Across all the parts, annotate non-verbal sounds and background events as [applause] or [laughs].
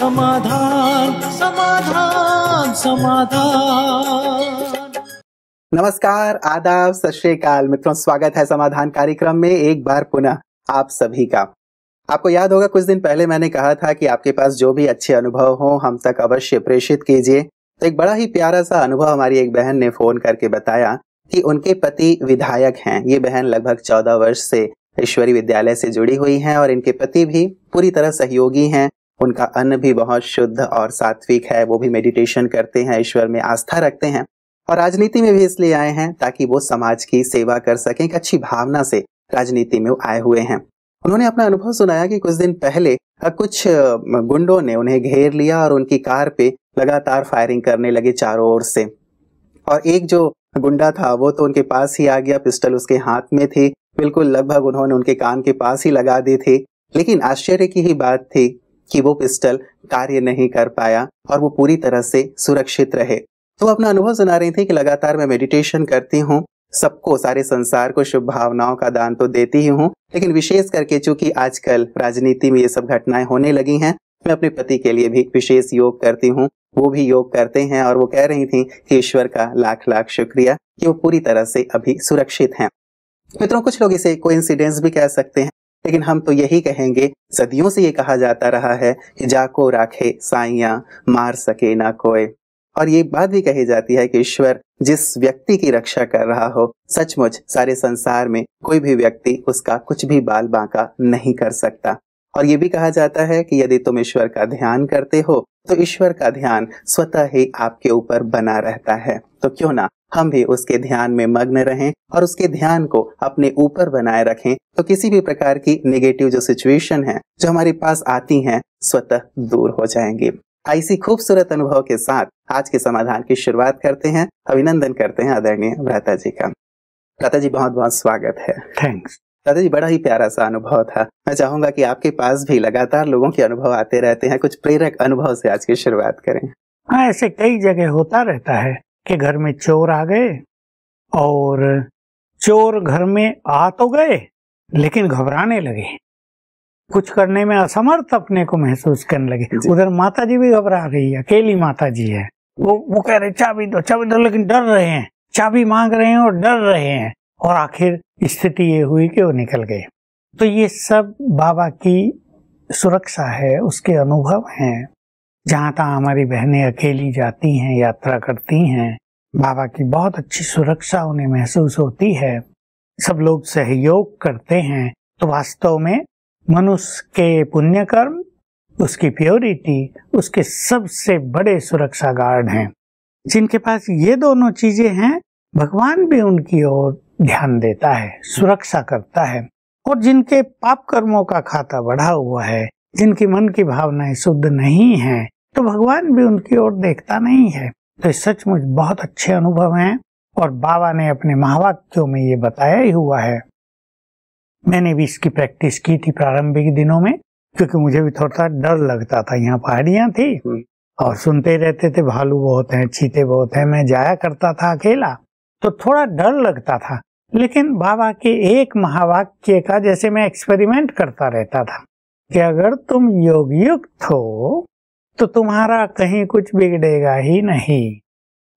समाधान समाधान समाधान नमस्कार आदाब सत श्रीकाल मित्रों स्वागत है समाधान कार्यक्रम में एक बार पुनः आप सभी का आपको याद होगा कुछ दिन पहले मैंने कहा था कि आपके पास जो भी अच्छे अनुभव हो हम तक अवश्य प्रेषित कीजिए तो एक बड़ा ही प्यारा सा अनुभव हमारी एक बहन ने फोन करके बताया कि उनके पति विधायक हैं ये बहन लगभग चौदह वर्ष से ईश्वरी विद्यालय से जुड़ी हुई हैं और इनके पति भी पूरी तरह सहयोगी हैं उनका अन्न भी बहुत शुद्ध और सात्विक है वो भी मेडिटेशन करते हैं ईश्वर में आस्था रखते हैं और राजनीति में भी इसलिए आए हैं ताकि वो समाज की सेवा कर सकें एक अच्छी भावना से राजनीति में आए हुए हैं उन्होंने अपना अनुभव सुनाया कि कुछ दिन पहले कुछ गुंडों ने उन्हें घेर लिया और उनकी कार पे लगातार फायरिंग करने लगे चारों ओर से और एक जो गुंडा था वो तो उनके पास ही आ गया पिस्टल उसके हाथ में थी बिल्कुल लगभग उन्होंने उनके कान के पास ही लगा दी थी लेकिन आश्चर्य की ही बात थी कि वो पिस्टल कार्य नहीं कर पाया और वो पूरी तरह से सुरक्षित रहे तो अपना अनुभव सुना रही थी कि लगातार मैं मेडिटेशन करती हूँ सबको सारे संसार को शुभ भावनाओं का दान तो देती ही हूँ लेकिन विशेष करके चूंकि आजकल राजनीति में ये सब घटनाएं होने लगी हैं मैं अपने पति के लिए भी विशेष योग करती हूँ वो भी योग करते हैं और वो कह रही थी कि ईश्वर का लाख लाख शुक्रिया कि वो पूरी तरह से अभी सुरक्षित हैं मित्रों कुछ लोग इसे कोइंसिडेंस भी कह सकते हैं लेकिन हम तो यही कहेंगे सदियों से ये कहा जाता रहा है कि जाको राखे साइया मार सके ना कोई और ये बात भी कही जाती है कि ईश्वर जिस व्यक्ति की रक्षा कर रहा हो सचमुच सारे संसार में कोई भी व्यक्ति उसका कुछ भी बाल बांका नहीं कर सकता और ये भी कहा जाता है कि यदि तुम ईश्वर का ध्यान करते हो तो ईश्वर का ध्यान स्वतः ही आपके ऊपर बना रहता है तो क्यों ना हम भी उसके ध्यान में मग्न रहें और उसके ध्यान को अपने ऊपर बनाए रखें तो किसी भी प्रकार की नेगेटिव जो सिचुएशन है जो हमारे पास आती हैं स्वतः दूर हो जाएंगी ऐसी खूबसूरत अनुभव के साथ आज के समाधान की शुरुआत करते हैं अभिनंदन करते हैं आदरणीय भ्राता जी का भ्राता जी बहुत बहुत स्वागत है थैंक्स दादा जी बड़ा ही प्यारा सा अनुभव था मैं चाहूंगा कि आपके पास भी लगातार लोगों के अनुभव आते रहते हैं कुछ प्रेरक अनुभव से आज की शुरुआत करें हाँ ऐसे कई जगह होता रहता है कि घर में चोर आ गए और चोर घर में आ तो गए लेकिन घबराने लगे कुछ करने में असमर्थ अपने को महसूस करने लगे उधर माता जी भी घबरा रही है अकेली माता जी है वो वो कह रहे चाबी दो चाबी दो लेकिन डर रहे हैं चाबी मांग रहे हैं और डर रहे हैं और आखिर स्थिति ये हुई कि वो निकल गए तो ये सब बाबा की सुरक्षा है उसके अनुभव हैं जहाँ तक हमारी बहनें अकेली जाती हैं यात्रा करती हैं बाबा की बहुत अच्छी सुरक्षा उन्हें महसूस होती है सब लोग सहयोग करते हैं तो वास्तव में मनुष्य के पुण्य कर्म उसकी प्योरिटी उसके सबसे बड़े सुरक्षा गार्ड हैं जिनके पास ये दोनों चीजें हैं भगवान भी उनकी ओर ध्यान देता है सुरक्षा करता है और जिनके पाप कर्मों का खाता बढ़ा हुआ है जिनकी मन की भावनाएं शुद्ध नहीं है तो भगवान भी उनकी ओर देखता नहीं है तो सचमुच बहुत अच्छे अनुभव हैं और बाबा ने अपने महावाक्यों में ये बताया ही हुआ है मैंने भी इसकी प्रैक्टिस की थी प्रारंभिक दिनों में क्योंकि मुझे भी थोड़ा सा डर लगता था यहाँ पहाड़ियां थी और सुनते रहते थे भालू बहुत हैं चीते बहुत हैं मैं जाया करता था अकेला तो थोड़ा डर लगता था लेकिन बाबा के एक महावाक्य का जैसे मैं एक्सपेरिमेंट करता रहता था कि अगर तुम योग युक्त हो तो तुम्हारा कहीं कुछ बिगड़ेगा ही नहीं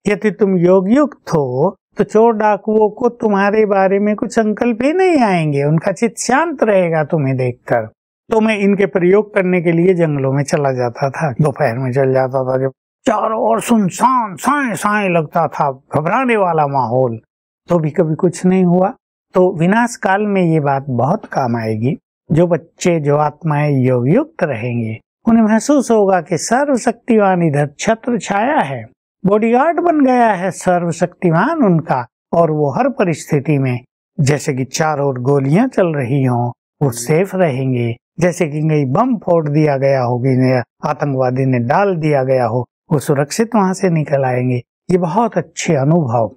यदि तुम योग युक्त हो तो चोर डाकुओं को तुम्हारे बारे में कुछ संकल्प ही नहीं आएंगे उनका चित शांत रहेगा तुम्हें देखकर तो मैं इनके प्रयोग करने के लिए जंगलों में चला जाता था दोपहर में चल जाता था जब चारों ओर सुनसान साए साए लगता था घबराने वाला माहौल तो भी कभी कुछ नहीं हुआ तो विनाश काल में ये बात बहुत काम आएगी जो बच्चे जो आत्माएं योग युक्त रहेंगे उन्हें महसूस होगा कि सर्वशक्तिवान इधर छत्र छाया है बॉडीगार्ड बन गया है सर्वशक्तिमान उनका और वो हर परिस्थिति में जैसे कि चार ओर गोलियां चल रही हों वो सेफ रहेंगे जैसे कि कहीं बम फोड़ दिया गया हो कि आतंकवादी ने डाल दिया गया हो वो सुरक्षित वहां से निकल आएंगे ये बहुत अच्छे अनुभव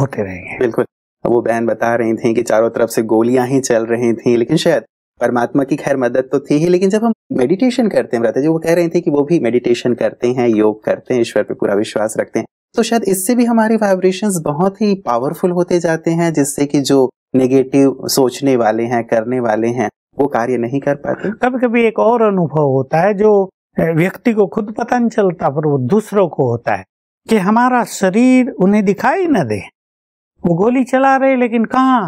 होते रहेंगे बिल्कुल वो बहन बता रही थी कि चारों तरफ से गोलियां ही चल रही थी लेकिन शायद परमात्मा की खैर मदद तो थी ही लेकिन जब हम मेडिटेशन करते हैं जी वो कह रहे थे कि वो भी मेडिटेशन करते हैं योग करते हैं ईश्वर पे पूरा विश्वास रखते हैं तो शायद इससे भी हमारे वाइब्रेशन बहुत ही पावरफुल होते जाते हैं जिससे कि जो नेगेटिव सोचने वाले हैं करने वाले हैं वो कार्य नहीं कर पाते कभी कभी एक और अनुभव होता है जो व्यक्ति को खुद पता नहीं चलता पर वो दूसरों को होता है कि हमारा शरीर उन्हें दिखाई न दे वो गोली चला रहे लेकिन कहाँ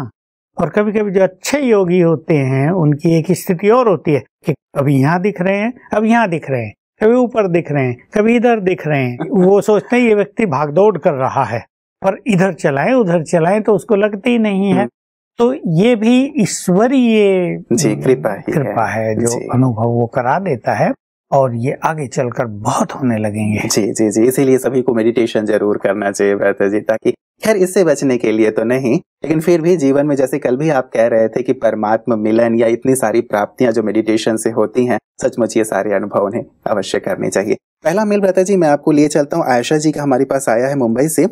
और कभी कभी जो अच्छे योगी होते हैं उनकी एक स्थिति और होती है कि अभी यहाँ दिख रहे हैं अब यहाँ दिख रहे हैं कभी ऊपर दिख रहे हैं कभी इधर दिख रहे हैं [laughs] वो सोचते हैं ये व्यक्ति भागदौड़ कर रहा है पर इधर चलाए उधर चलाए तो उसको लगती ही नहीं है हम्म। तो ये भी ईश्वरीय कृपा कृपा है, जो अनुभव वो करा देता है और ये आगे चलकर बहुत होने लगेंगे जी जी जी इसीलिए सभी को मेडिटेशन जरूर करना चाहिए जी ताकि खैर इससे बचने के लिए तो नहीं लेकिन फिर भी जीवन में जैसे कल भी आप कह रहे थे कि परमात्मा मिलन या इतनी सारी प्राप्तियां जो मेडिटेशन से होती हैं सचमुच ये सारे अनुभव उन्हें अवश्य करने चाहिए पहला मेल ब्रता जी मैं आपको लिए चलता हूँ आयशा जी का हमारे पास आया है मुंबई से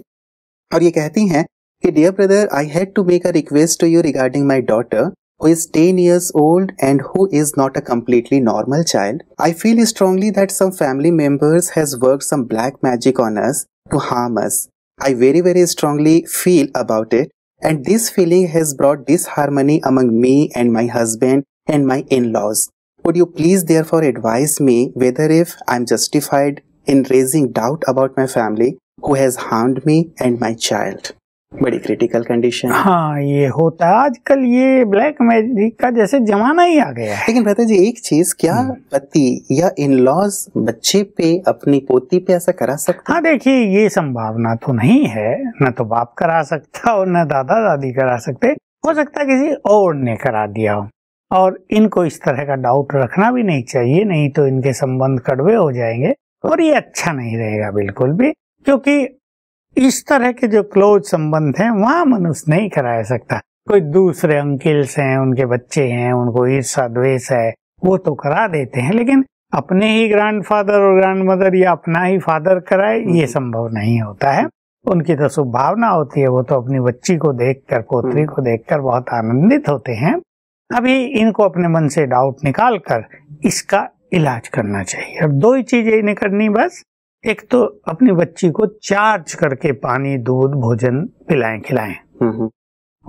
और ये कहती हैं कि dear brother I had to make a request to you regarding my daughter who is 10 years old and who is not a completely normal child i feel strongly that some family members has worked some black magic on us to harm us I very very strongly feel about it and this feeling has brought disharmony among me and my husband and my in-laws. Would you please therefore advise me whether if I'm justified in raising doubt about my family who has harmed me and my child? बड़ी critical condition हाँ ये होता है आजकल ये black magic का जैसे जमाना ही आ गया है लेकिन भ्रता जी एक चीज क्या हम्म। पति या इन लॉज बच्चे पे अपनी पोती पे ऐसा करा सकता हाँ देखिए ये संभावना तो नहीं है न तो बाप करा सकता और न दादा दादी करा सकते हो सकता है किसी और ने करा दिया हो और इनको इस तरह का डाउट रखना भी नहीं चाहिए नहीं तो इनके संबंध कड़वे हो जाएंगे और ये अच्छा नहीं रहेगा बिल्कुल भी क्योंकि इस तरह के जो क्लोज संबंध हैं वहां मनुष्य नहीं करा सकता कोई दूसरे अंकिल्स हैं उनके बच्चे हैं उनको ईर्षा द्वेष है वो तो करा देते हैं लेकिन अपने ही ग्रैंडफादर और ग्रैंड मदर या अपना ही फादर कराए ये हम्म। संभव नहीं होता है उनकी तो सुभावना होती है वो तो अपनी बच्ची को देखकर पोत्री हम्म। को देखकर बहुत आनंदित होते हैं अभी इनको अपने मन से डाउट निकाल कर इसका इलाज करना चाहिए अब दो ही चीजें इन्हें करनी बस एक तो अपनी बच्ची को चार्ज करके पानी दूध भोजन पिलाएं खिलाएं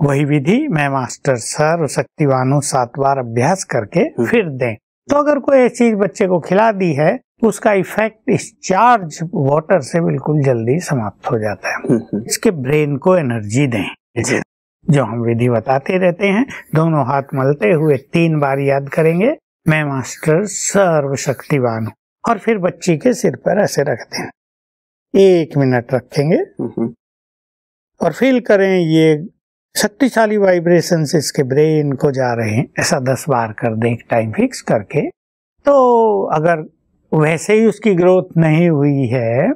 वही विधि मैं मास्टर सर शक्तिवानों सात बार अभ्यास करके हम्म। फिर दें तो अगर कोई चीज बच्चे को खिला दी है उसका इफेक्ट इस चार्ज वाटर से बिल्कुल जल्दी समाप्त हो जाता है इसके ब्रेन को एनर्जी दें जो हम विधि बताते रहते हैं दोनों हाथ मलते हुए तीन बार याद करेंगे मैं मास्टर सर्वशक्तिवान हूँ और फिर बच्ची के सिर पर ऐसे रख दें एक मिनट रखेंगे और फील करें ये शक्तिशाली वाइब्रेशन इसके ब्रेन को जा रहे हैं ऐसा दस बार कर दें एक टाइम फिक्स करके तो अगर वैसे ही उसकी ग्रोथ नहीं हुई है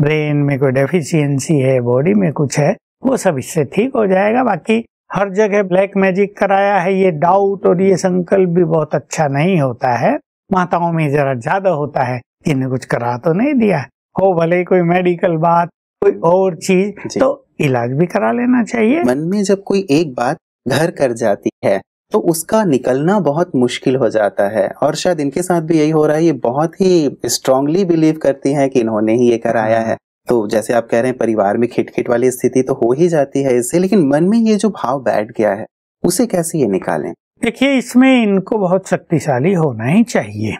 ब्रेन में कोई डेफिशिएंसी है बॉडी में कुछ है वो सब इससे ठीक हो जाएगा बाकी हर जगह ब्लैक मैजिक कराया है ये डाउट और ये संकल्प भी बहुत अच्छा नहीं होता है माताओं में जरा ज्यादा होता है इन्हें कुछ करा तो नहीं दिया हो भले कोई मेडिकल बात कोई और चीज तो इलाज भी करा लेना चाहिए मन में जब कोई एक बात घर कर जाती है तो उसका निकलना बहुत मुश्किल हो जाता है और शायद इनके साथ भी यही हो रहा है ये बहुत ही स्ट्रांगली बिलीव करती है कि इन्होंने ही ये कराया है तो जैसे आप कह रहे हैं परिवार में खिटखिट वाली स्थिति तो हो ही जाती है इससे लेकिन मन में ये जो भाव बैठ गया है उसे कैसे ये निकालें देखिए इसमें इनको बहुत शक्तिशाली होना ही चाहिए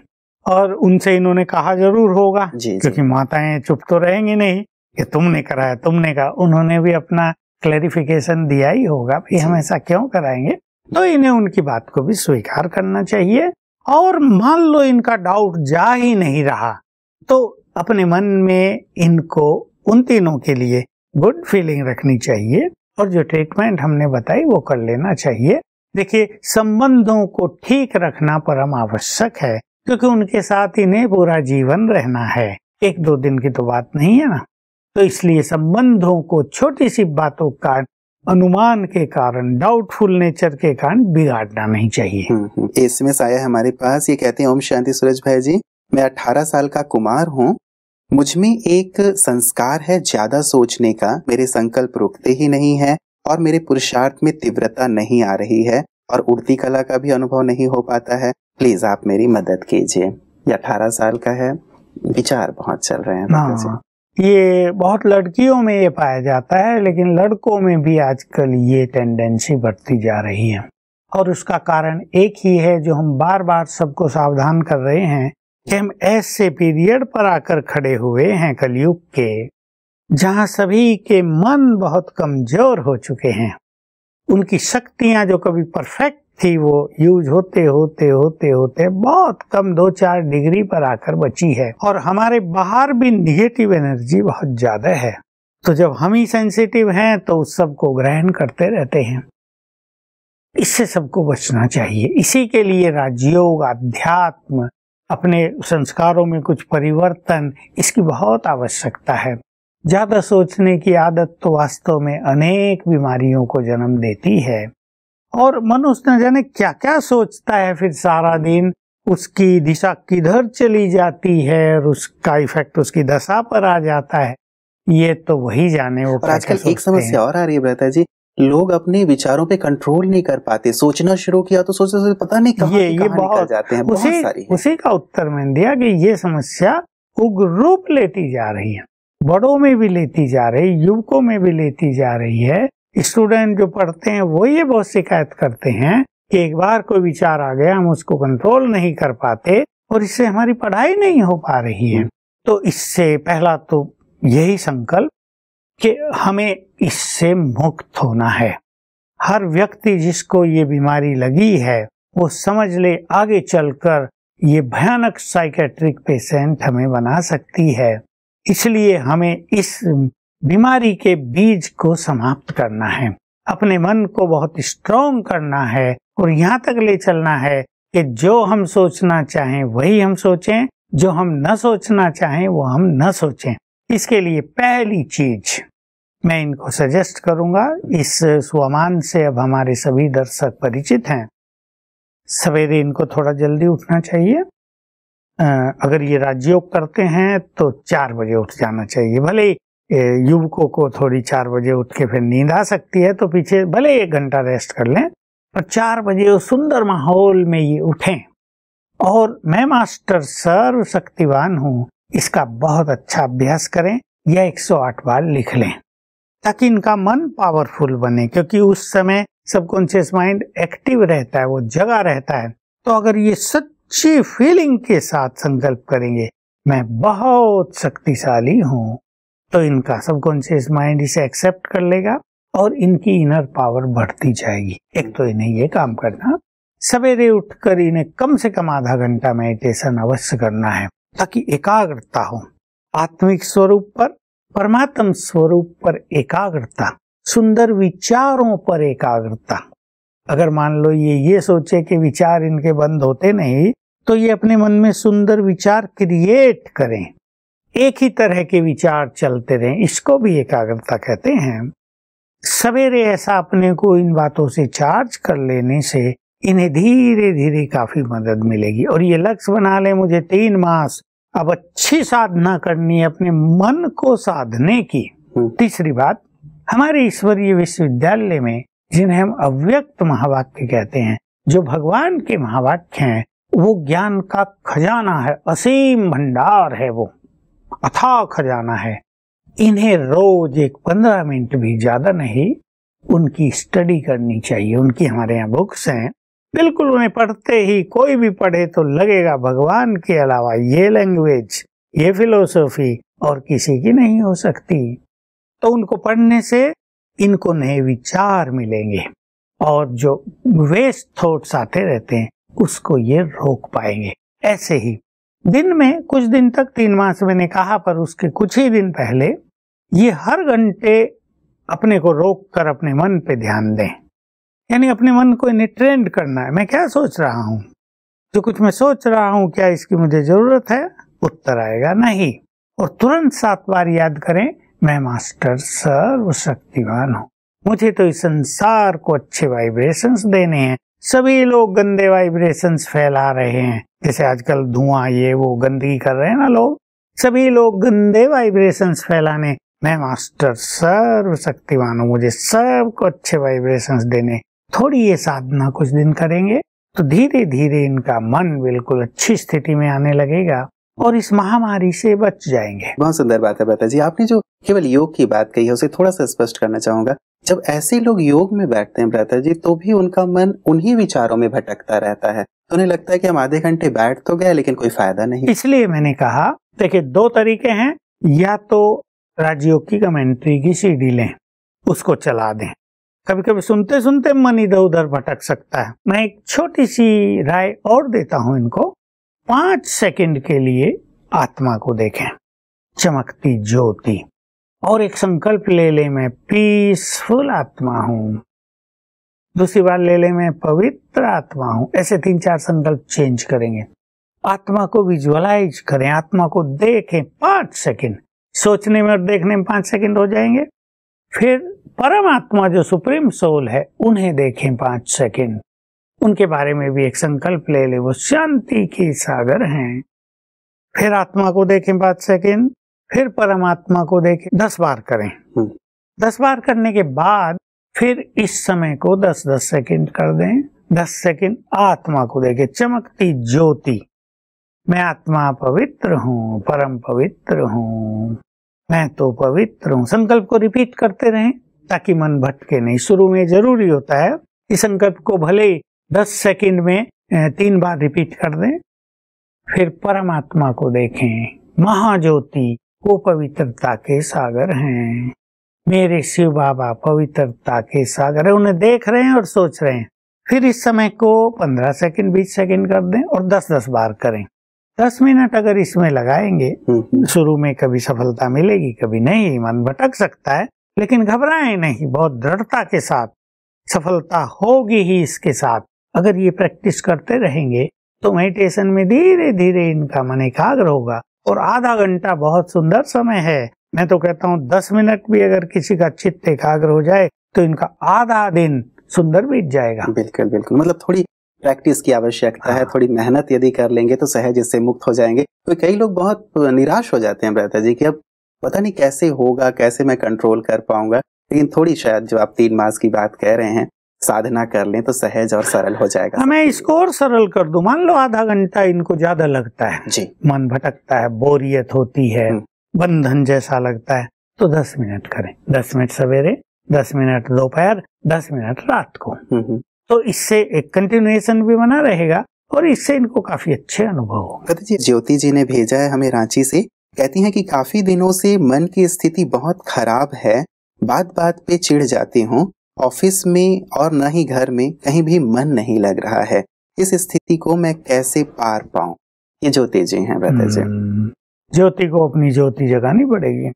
और उनसे इन्होंने कहा जरूर होगा जी, क्योंकि माताएं चुप तो रहेंगी नहीं कि तुमने कराया तुमने कहा उन्होंने भी अपना क्लेरिफिकेशन दिया ही होगा भाई हम ऐसा क्यों कराएंगे तो इन्हें उनकी बात को भी स्वीकार करना चाहिए और मान लो इनका डाउट जा ही नहीं रहा तो अपने मन में इनको उन तीनों के लिए गुड फीलिंग रखनी चाहिए और जो ट्रीटमेंट हमने बताई वो कर लेना चाहिए देखिए संबंधों को ठीक रखना परम आवश्यक है क्योंकि उनके साथ इन्हें पूरा जीवन रहना है एक दो दिन की तो बात नहीं है ना तो इसलिए संबंधों को छोटी सी बातों का अनुमान के कारण डाउटफुल नेचर के कारण बिगाड़ना नहीं चाहिए इसमें हम्म, हम्म। आया हमारे पास ये कहते हैं ओम शांति सूरज भाई जी मैं 18 साल का कुमार हूँ मुझमें एक संस्कार है ज्यादा सोचने का मेरे संकल्प रुकते ही नहीं है और मेरे पुरुषार्थ में तीव्रता नहीं आ रही है और उड़ती कला का भी अनुभव नहीं हो पाता है प्लीज आप मेरी मदद कीजिए अठारह साल का है विचार बहुत चल रहे हैं हाँ। ये बहुत लड़कियों में ये पाया जाता है लेकिन लड़कों में भी आजकल ये टेंडेंसी बढ़ती जा रही है और उसका कारण एक ही है जो हम बार बार सबको सावधान कर रहे हैं कि हम ऐसे पीरियड पर आकर खड़े हुए हैं कलयुग के जहां सभी के मन बहुत कमजोर हो चुके हैं उनकी शक्तियां जो कभी परफेक्ट थी वो यूज होते होते होते होते बहुत कम दो चार डिग्री पर आकर बची है और हमारे बाहर भी निगेटिव एनर्जी बहुत ज्यादा है तो जब हम ही सेंसिटिव हैं तो उस सब को ग्रहण करते रहते हैं इससे सबको बचना चाहिए इसी के लिए राजयोग अध्यात्म अपने संस्कारों में कुछ परिवर्तन इसकी बहुत आवश्यकता है ज्यादा सोचने की आदत तो वास्तव में अनेक बीमारियों को जन्म देती है और मनुष्य न जाने क्या क्या सोचता है फिर सारा दिन उसकी दिशा किधर चली जाती है और उसका इफेक्ट उसकी दशा पर आ जाता है ये तो वही जाने वो और आजकल एक समस्या और आ रही है ब्रता जी लोग अपने विचारों पे कंट्रोल नहीं कर पाते सोचना शुरू किया तो सोचते सोचते पता नहीं कहां ये कहां ये बहुत जाते हैं उसी, बहुत सारी है। उसी का उत्तर मैंने दिया कि ये समस्या उग्र रूप लेती जा रही है बड़ों में भी लेती जा रही युवकों में भी लेती जा रही है स्टूडेंट जो पढ़ते हैं वो ये बहुत शिकायत करते हैं कि एक बार कोई विचार आ गया हम उसको कंट्रोल नहीं कर पाते और इससे हमारी पढ़ाई नहीं हो पा रही है तो इससे पहला तो यही संकल्प कि हमें इससे मुक्त होना है हर व्यक्ति जिसको ये बीमारी लगी है वो समझ ले आगे चलकर ये भयानक साइकेट्रिक पेशेंट हमें बना सकती है इसलिए हमें इस बीमारी के बीज को समाप्त करना है अपने मन को बहुत स्ट्रोंग करना है और यहाँ तक ले चलना है कि जो हम सोचना चाहें वही हम सोचें जो हम न सोचना चाहें वो हम न सोचें इसके लिए पहली चीज मैं इनको सजेस्ट करूंगा इस स्वमान से अब हमारे सभी दर्शक परिचित हैं सवेरे इनको थोड़ा जल्दी उठना चाहिए अगर ये राजयोग करते हैं तो चार बजे उठ जाना चाहिए भले युवकों को थोड़ी चार बजे उठ के फिर नींद आ सकती है तो पीछे भले एक घंटा रेस्ट कर लें पर चार बजे उस सुंदर माहौल में ये उठें और मैं मास्टर सर्व शक्तिवान हूँ इसका बहुत अच्छा अभ्यास करें या 108 बार लिख लें ताकि इनका मन पावरफुल बने क्योंकि उस समय सबकॉन्शियस माइंड एक्टिव रहता है वो जगा रहता है तो अगर ये सच अच्छी फीलिंग के साथ संकल्प करेंगे मैं बहुत शक्तिशाली हूं तो इनका सबकॉन्शियस माइंड इसे एक्सेप्ट कर लेगा और इनकी इनर पावर बढ़ती जाएगी एक तो इन्हें ये काम करना सवेरे उठकर इन्हें कम से कम आधा घंटा मेडिटेशन अवश्य करना है ताकि एकाग्रता हो आत्मिक स्वरूप पर परमात्म स्वरूप पर एकाग्रता सुंदर विचारों पर एकाग्रता अगर मान लो ये ये सोचे कि विचार इनके बंद होते नहीं तो ये अपने मन में सुंदर विचार क्रिएट करें एक ही तरह के विचार चलते रहें इसको भी एकाग्रता कहते हैं सवेरे ऐसा अपने को इन बातों से चार्ज कर लेने से इन्हें धीरे धीरे काफी मदद मिलेगी और ये लक्ष्य बना ले मुझे तीन मास अब अच्छी साधना करनी है अपने मन को साधने की हम्म। तीसरी बात हमारे ईश्वरीय विश्वविद्यालय में जिन्हें हम अव्यक्त महावाक्य कहते हैं जो भगवान के महावाक्य हैं वो ज्ञान का खजाना है असीम भंडार है वो अथा खजाना है इन्हें रोज एक पंद्रह मिनट भी ज्यादा नहीं उनकी स्टडी करनी चाहिए उनकी हमारे यहाँ बुक्स हैं बिल्कुल उन्हें पढ़ते ही कोई भी पढ़े तो लगेगा भगवान के अलावा ये लैंग्वेज ये फिलोसफी और किसी की नहीं हो सकती तो उनको पढ़ने से इनको नए विचार मिलेंगे और जो वेस्ट थॉट्स आते रहते हैं उसको ये रोक पाएंगे ऐसे ही दिन में कुछ दिन तक तीन मास मैंने कहा पर उसके कुछ ही दिन पहले ये हर घंटे अपने को रोक कर अपने मन पे ध्यान दें यानी अपने मन को इन्हें ट्रेंड करना है मैं क्या सोच रहा हूं जो कुछ मैं सोच रहा हूं क्या इसकी मुझे जरूरत है उत्तर आएगा नहीं और तुरंत सात बार याद करें मैं मास्टर सर्व शक्तिवान हूं मुझे तो इस संसार को अच्छे वाइब्रेशंस देने हैं सभी लोग गंदे वाइब्रेशंस फैला रहे हैं जैसे आजकल धुआं ये वो गंदगी कर रहे हैं ना लोग सभी लोग गंदे वाइब्रेशंस फैलाने मैं मास्टर सर्व शक्तिवान मानू मुझे सबको अच्छे वाइब्रेशंस देने थोड़ी ये साधना कुछ दिन करेंगे तो धीरे धीरे इनका मन बिल्कुल अच्छी स्थिति में आने लगेगा और इस महामारी से बच जाएंगे बहुत सुंदर बात है बता जी आपने जो केवल योग की बात कही है उसे थोड़ा सा स्पष्ट करना चाहूंगा जब ऐसे लोग योग में बैठते हैं भ्राता जी तो भी उनका मन उन्हीं विचारों में भटकता रहता है तो उन्हें लगता है कि हम आधे घंटे बैठ तो गए लेकिन कोई फायदा नहीं इसलिए मैंने कहा देखिए दो तरीके हैं या तो राजयोग की कमेंट्री की सीढ़ी लें उसको चला दें कभी कभी सुनते सुनते मन इधर उधर भटक सकता है मैं एक छोटी सी राय और देता हूं इनको पांच सेकंड के लिए आत्मा को देखें चमकती ज्योति और एक संकल्प ले ले मैं पीसफुल आत्मा हूं दूसरी बार ले ले मैं पवित्र आत्मा हूं ऐसे तीन चार संकल्प चेंज करेंगे आत्मा को विजुअलाइज करें आत्मा को देखें पांच सेकंड सोचने में और देखने में पांच सेकंड हो जाएंगे फिर परमात्मा जो सुप्रीम सोल है उन्हें देखें पांच सेकंड उनके बारे में भी एक संकल्प ले ले वो शांति के सागर हैं फिर आत्मा को देखें पांच सेकेंड फिर परमात्मा को देखें दस बार करें हम्म। दस बार करने के बाद फिर इस समय को दस दस सेकेंड कर दें दस सेकेंड आत्मा को देखें चमकती ज्योति मैं आत्मा पवित्र हूँ परम पवित्र हूँ मैं तो पवित्र हूँ संकल्प को रिपीट करते रहें ताकि मन भटके नहीं शुरू में जरूरी होता है इस संकल्प को भले दस सेकंड में तीन बार रिपीट कर दें फिर परमात्मा को देखें महाज्योति वो पवित्रता के सागर हैं मेरे शिव बाबा पवित्रता के सागर है उन्हें देख रहे हैं और सोच रहे हैं फिर इस समय को पंद्रह सेकंड बीस सेकंड कर दें और दस दस बार करें दस मिनट अगर इसमें लगाएंगे हम्म, हम्म। शुरू में कभी सफलता मिलेगी कभी नहीं मन भटक सकता है लेकिन घबराएं नहीं बहुत दृढ़ता के साथ सफलता होगी ही इसके साथ अगर ये प्रैक्टिस करते रहेंगे तो मेडिटेशन में धीरे धीरे इनका मन एकाग्र होगा और आधा घंटा बहुत सुंदर समय है मैं तो कहता हूँ दस मिनट भी अगर किसी का चित्त एकाग्र हो जाए तो इनका आधा दिन सुंदर बीत जाएगा बिल्कुल बिल्कुल मतलब थोड़ी प्रैक्टिस की आवश्यकता हाँ। है थोड़ी मेहनत यदि कर लेंगे तो सहज इससे मुक्त हो जाएंगे तो कई लोग बहुत निराश हो जाते हैं ब्रता जी की अब पता नहीं कैसे होगा कैसे मैं कंट्रोल कर पाऊंगा लेकिन थोड़ी शायद जो आप तीन मास की बात कह रहे हैं साधना कर लें तो सहज और सरल हो जाएगा मैं इसको और सरल कर दू मान लो आधा घंटा इनको ज्यादा लगता है जी मन भटकता है बोरियत होती है हम्म। बंधन जैसा लगता है तो दस मिनट करें दस मिनट सवेरे दस मिनट दोपहर दस मिनट रात को हम्म, हम्म। तो इससे एक कंटिन्यूएशन भी बना रहेगा और इससे इनको काफी अच्छे अनुभव होगा जी ज्योति जी ने भेजा है हमें रांची से कहती हैं कि काफी दिनों से मन की स्थिति बहुत खराब है बात बात पे चिढ़ जाती हूँ ऑफिस में और न ही घर में कहीं भी मन नहीं लग रहा है इस स्थिति को मैं कैसे पार पाऊं ये ज्योति जी हैं ब्रदर जी हम्म, ज्योति को अपनी ज्योति जगानी पड़ेगी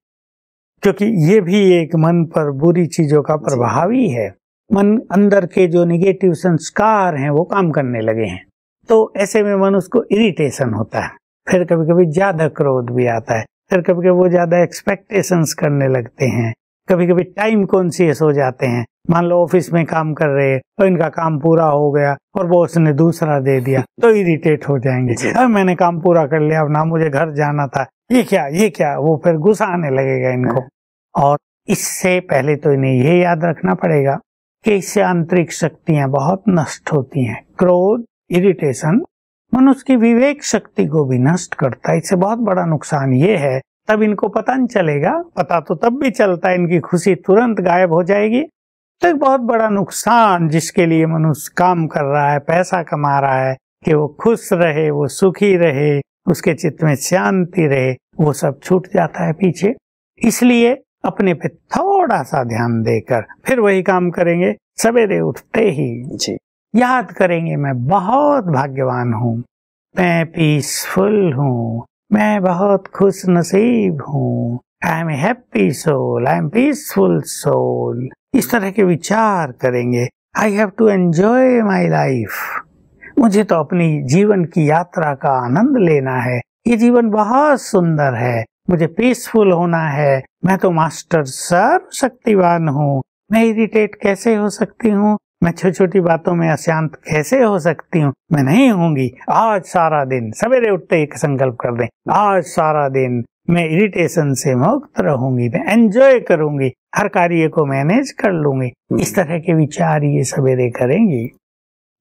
क्योंकि ये भी एक मन पर बुरी चीजों का प्रभाव ही है मन अंदर के जो निगेटिव संस्कार हैं वो काम करने लगे हैं तो ऐसे में मन उसको इरिटेशन होता है फिर कभी कभी ज्यादा क्रोध भी आता है फिर कभी कभी वो ज्यादा एक्सपेक्टेशंस करने लगते हैं कभी कभी टाइम कॉन्सियस हो जाते हैं मान लो ऑफिस में काम कर रहे हैं तो इनका काम पूरा हो गया और बॉस ने दूसरा दे दिया [laughs] तो इरिटेट हो जाएंगे अब मैंने काम पूरा कर लिया अब ना मुझे घर जाना था ये क्या ये क्या वो फिर गुस्सा आने लगेगा इनको हाँ। और इससे पहले तो इन्हें ये याद रखना पड़ेगा कि इससे आंतरिक शक्तियां बहुत नष्ट होती हैं क्रोध इरिटेशन मनुष्य की विवेक शक्ति को भी नष्ट करता है इससे बहुत बड़ा नुकसान ये है तब इनको पता नहीं चलेगा पता तो तब भी चलता है इनकी खुशी तुरंत गायब हो जाएगी तो एक बहुत बड़ा नुकसान जिसके लिए मनुष्य काम कर रहा है पैसा कमा रहा है कि वो खुश रहे वो सुखी रहे उसके चित्त में शांति रहे वो सब छूट जाता है पीछे इसलिए अपने पे थोड़ा सा ध्यान देकर फिर वही काम करेंगे सवेरे उठते ही जी याद करेंगे मैं बहुत भाग्यवान हूँ मैं पीसफुल हूँ मैं बहुत खुश नसीब हूँ I am happy soul I am peaceful soul इस तरह के विचार करेंगे I have to enjoy my life मुझे तो अपनी जीवन की यात्रा का आनंद लेना है ये जीवन बहुत सुंदर है मुझे पीसफुल होना है मैं तो मास्टर शक्तिवान हूँ मैं इरिटेट कैसे हो सकती हूँ मैं छोटी छोटी बातों में अशांत कैसे हो सकती हूँ मैं नहीं होंगी आज सारा दिन सवेरे उठते एक संकल्प कर दें आज सारा दिन मैं इरिटेशन से मुक्त रहूंगी मैं एंजॉय करूंगी हर कार्य को मैनेज कर लूंगी हम्म। इस तरह के विचार ये सवेरे करेंगी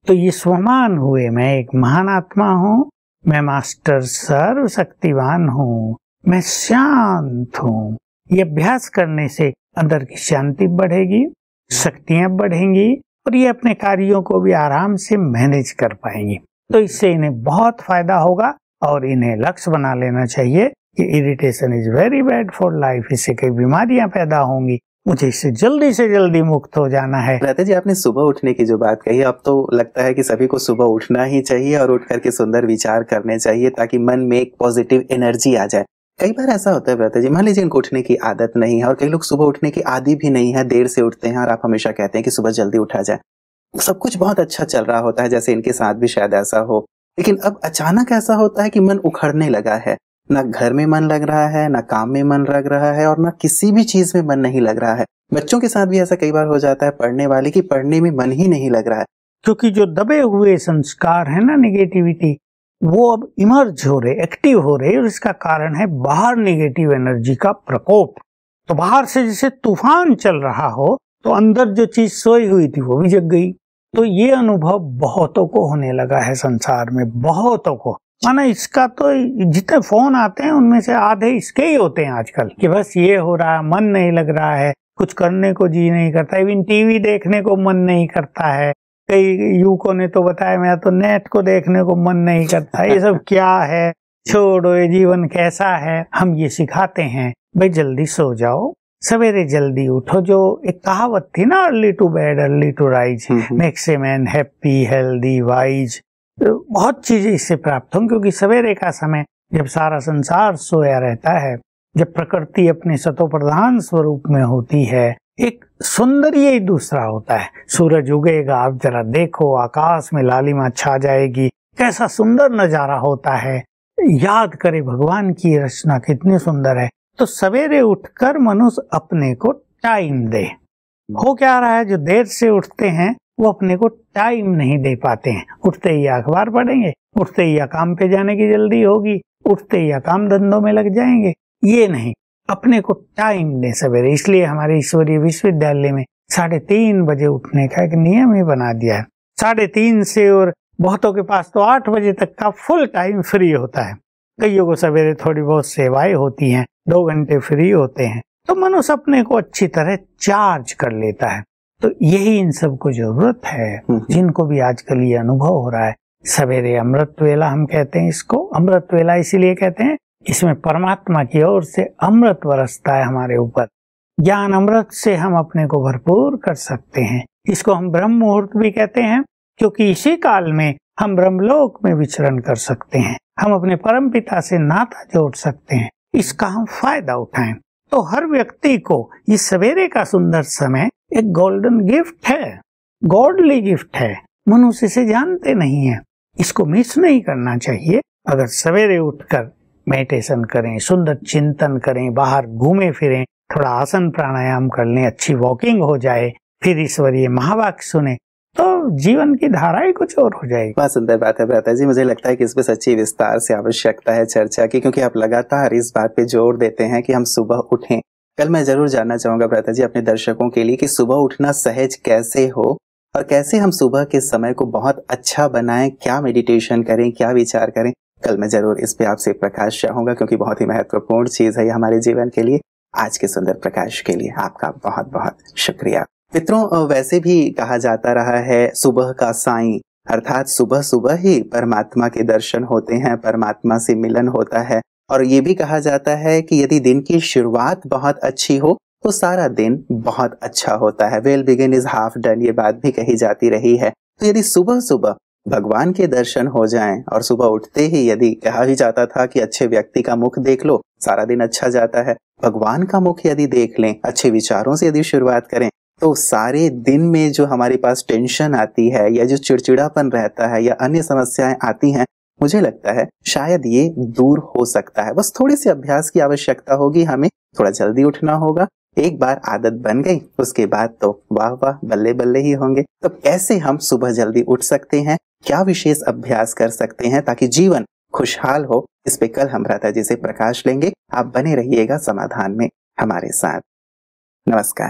तो ये स्वमान हुए मैं एक महान आत्मा हूँ मैं मास्टर शक्तिवान हूँ मैं शांत हूँ ये अभ्यास करने से अंदर की शांति बढ़ेगी शक्तियां बढ़ेंगी और ये अपने कार्यों को भी आराम से मैनेज कर पाएंगी तो इससे इन्हें बहुत फायदा होगा और इन्हें लक्ष्य बना लेना चाहिए कि irritation is very bad for life इससे कई बीमारियां पैदा होंगी मुझे इससे जल्दी से जल्दी मुक्त हो जाना है लता जी आपने सुबह उठने की जो बात कही अब तो लगता है कि सभी को सुबह उठना ही चाहिए और उठ करके सुंदर विचार करने चाहिए ताकि मन में एक पॉजिटिव एनर्जी आ जाए कई बार ऐसा होता है व्रता जी मान लीजिए इनको उठने की आदत नहीं है और कई लोग सुबह उठने की आदि भी नहीं है देर से उठते हैं और आप हमेशा कहते हैं कि सुबह जल्दी उठा जाए सब कुछ बहुत अच्छा चल रहा होता है जैसे इनके साथ भी शायद ऐसा हो लेकिन अब अचानक ऐसा होता है कि मन उखड़ने लगा है ना घर में मन लग रहा है ना काम में मन लग रहा है और ना किसी भी चीज में मन नहीं लग रहा है बच्चों के साथ भी ऐसा कई बार हो जाता है पढ़ने वाले की पढ़ने में मन ही नहीं लग रहा है क्योंकि जो दबे हुए संस्कार है ना निगेटिविटी वो अब इमर्ज हो रहे एक्टिव हो रहे और इसका कारण है बाहर निगेटिव एनर्जी का प्रकोप तो बाहर से जैसे तूफान चल रहा हो तो अंदर जो चीज सोई हुई थी वो भी जग गई तो ये अनुभव बहुतों को होने लगा है संसार में बहुतों को माना इसका तो जितने फोन आते हैं उनमें से आधे इसके ही होते हैं आजकल कि बस ये हो रहा है मन नहीं लग रहा है कुछ करने को जी नहीं करता इवन टीवी देखने को मन नहीं करता है कई युवकों ने तो बताया मेरा तो नेट को देखने को मन नहीं करता ये सब [laughs] क्या है छोड़ो ये जीवन कैसा है हम ये सिखाते हैं भाई जल्दी सो जाओ सवेरे जल्दी उठो जो एक कहावत थी ना early to bed early to rise makes a man happy healthy wise बहुत चीजें इससे प्राप्त हों क्योंकि सवेरे का समय जब सारा संसार सोया रहता है जब प्रकृति अपने सतोप्रधान स्वरूप में होती है एक सुंदर ही दूसरा होता है सूरज उगेगा आप जरा देखो आकाश में लालिमा छा जाएगी कैसा सुंदर नजारा होता है याद करे भगवान की रचना कितनी सुंदर है तो सवेरे उठकर मनुष्य अपने को टाइम दे हो क्या रहा है जो देर से उठते हैं वो अपने को टाइम नहीं दे पाते हैं उठते ही अखबार पढ़ेंगे उठते ही काम पे जाने की जल्दी होगी उठते ही काम धंधों में लग जाएंगे ये नहीं अपने को टाइम दे सवेरे इसलिए हमारे ईश्वरीय विश्वविद्यालय में साढ़े तीन बजे उठने का एक नियम ही बना दिया है साढ़े तीन से और बहुतों के पास तो आठ बजे तक का फुल टाइम फ्री होता है कईयों को सवेरे थोड़ी बहुत सेवाएं होती हैं दो घंटे फ्री होते हैं तो मनुष्य अपने को अच्छी तरह चार्ज कर लेता है तो यही इन सब को जरूरत है हम्म। जिनको भी आजकल ये अनुभव हो रहा है सवेरे अमृत वेला हम कहते हैं इसको अमृत वेला इसीलिए कहते हैं इसमें परमात्मा की ओर से अमृत बरसता है हमारे ऊपर ज्ञान अमृत से हम अपने को भरपूर कर सकते हैं इसको हम ब्रह्म मुहूर्त भी कहते हैं क्योंकि इसी काल में हम ब्रह्मलोक में विचरण कर सकते हैं हम अपने परम पिता से नाता जोड़ सकते हैं इसका हम फायदा उठाएं तो हर व्यक्ति को इस सवेरे का सुंदर समय एक गोल्डन गिफ्ट है गॉडली गिफ्ट है मनुष्य इसे जानते नहीं है इसको मिस नहीं करना चाहिए अगर सवेरे उठकर मेडिटेशन करें सुंदर चिंतन करें बाहर घूमे फिरें थोड़ा आसन प्राणायाम कर लें अच्छी वॉकिंग हो जाए फिर ईश्वरीय महावाक्य सुने तो जीवन की धारा ही कुछ और हो जाएगी बहुत सुंदर बात है प्रता जी मुझे लगता है कि इस पर सच्ची विस्तार से आवश्यकता है चर्चा की क्योंकि आप लगातार इस बात पे जोर देते हैं कि हम सुबह उठें कल मैं जरूर जानना चाहूंगा प्राता जी अपने दर्शकों के लिए कि सुबह उठना सहज कैसे हो और कैसे हम सुबह के समय को बहुत अच्छा बनाएं क्या मेडिटेशन करें क्या विचार करें कल मैं जरूर इस पे आपसे प्रकाश चाहूंगा क्योंकि बहुत ही महत्वपूर्ण चीज है हमारे जीवन के लिए आज के सुंदर प्रकाश के लिए आपका बहुत बहुत शुक्रिया मित्रों वैसे भी कहा जाता रहा है सुबह का साई अर्थात सुबह सुबह ही परमात्मा के दर्शन होते हैं परमात्मा से मिलन होता है और ये भी कहा जाता है कि यदि दिन की शुरुआत बहुत अच्छी हो तो सारा दिन बहुत अच्छा होता है well begin is half done ये बात भी कही जाती रही है तो यदि सुबह सुबह भगवान के दर्शन हो जाए और सुबह उठते ही यदि कहा ही जाता था कि अच्छे व्यक्ति का मुख देख लो सारा दिन अच्छा जाता है भगवान का मुख यदि देख लें अच्छे विचारों से यदि शुरुआत करें तो सारे दिन में जो हमारे पास टेंशन आती है या जो चिड़चिड़ापन रहता है या अन्य समस्याएं आती हैं मुझे लगता है शायद ये दूर हो सकता है बस थोड़े से अभ्यास की आवश्यकता होगी हमें थोड़ा जल्दी उठना होगा एक बार आदत बन गई उसके बाद तो वाह वाह बल्ले बल्ले ही होंगे तो कैसे हम सुबह जल्दी उठ सकते हैं क्या विशेष अभ्यास कर सकते हैं ताकि जीवन खुशहाल हो इस पे कल हम राधा जी से प्रकाश लेंगे आप बने रहिएगा समाधान में हमारे साथ नमस्कार